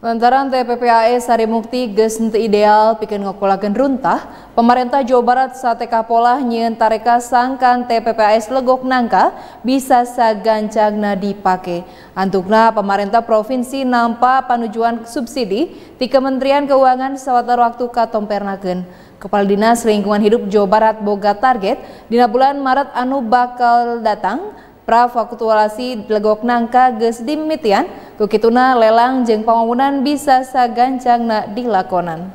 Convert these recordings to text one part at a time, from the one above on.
Lantaran TPPAE Sari Mukti geus ideal pikir ngokulakeun runtah, pemerintah Jawa Barat sate kapola nyen tareka sangkan TPPAS e Legok Nangka bisa sagancagna dipake. Antukna pemerintah provinsi nampa panujuan subsidi di Kementerian Keuangan sawatar waktu katompernakeun. Kepala Dinas Lingkungan Hidup Jawa Barat boga target dina bulan Maret anu bakal datang pra faktualasi Legok Nangka ges dimitian Kukituna lelang jeng pembangunan bisa sagancangna dilakonan.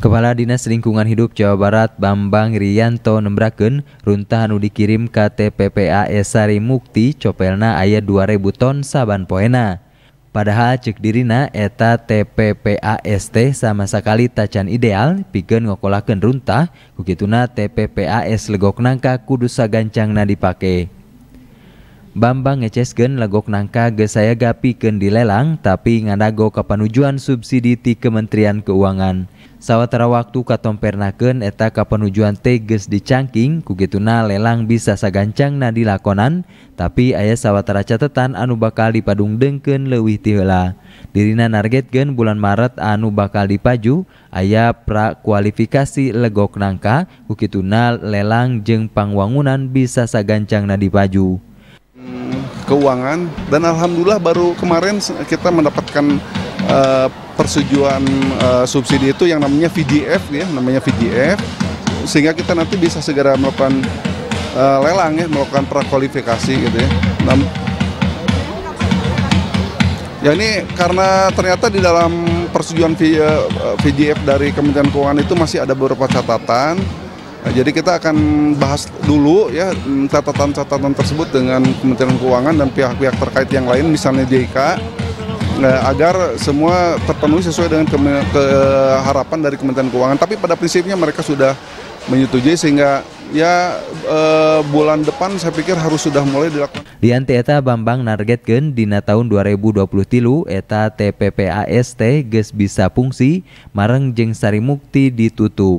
Kepala Dinas Lingkungan Hidup Jawa Barat Bambang Rianto nembraken runtahan dikirim ke TPPA Esari Mukti copelna ayat 2000 ton saban poena. Padahal cek dirina eta TPPAST sama sekali tacan ideal pikeun ngokolakeun runtah kukituna TPPAS legok nangka kudu sagancangna dipake. Bambangngecesken legok nangka gesay ga piken dilelang, tapi ngandago kapanujan subsiditi Kementerian Keuangan. Sawatera waktu kato Pernaken eta Kapanujan teges di canngking, kugit tununa lelang bisa sagancang nadi lakonan, tapi ayah sawwatara catatan anu bakal dipadung dengken lewihtila. Dirina Nargetgen bulan Maret anu bakal di Paju, ayaah prakualifikasi leggo nangka, Buki tunal lelang jeungng pangwangunan bisa sagancang nadi Paju. keuangan dan alhamdulillah baru kemarin kita mendapatkan uh, persetujuan uh, subsidi itu yang namanya VGF ya namanya VGF sehingga kita nanti bisa segera melakukan uh, lelang ya melakukan prakualifikasi gitu ya. ya ini karena ternyata di dalam persetujuan VGF dari Kementerian Keuangan itu masih ada beberapa catatan Nah, jadi kita akan bahas dulu ya hmm, catatan-catatan tersebut dengan Kementerian Keuangan dan pihak-pihak terkait yang lain, misalnya JK, nah, agar semua terpenuhi sesuai dengan keharapan dari Kementerian Keuangan. Tapi pada prinsipnya mereka sudah menyetujui sehingga ya e, bulan depan saya pikir harus sudah mulai dilakukan. anti eta Bambang nargetkeun dina tahun 2020 tilu eta TPPAST Ges bisa fungsi mareng Jeng Sari Mukti ditutup.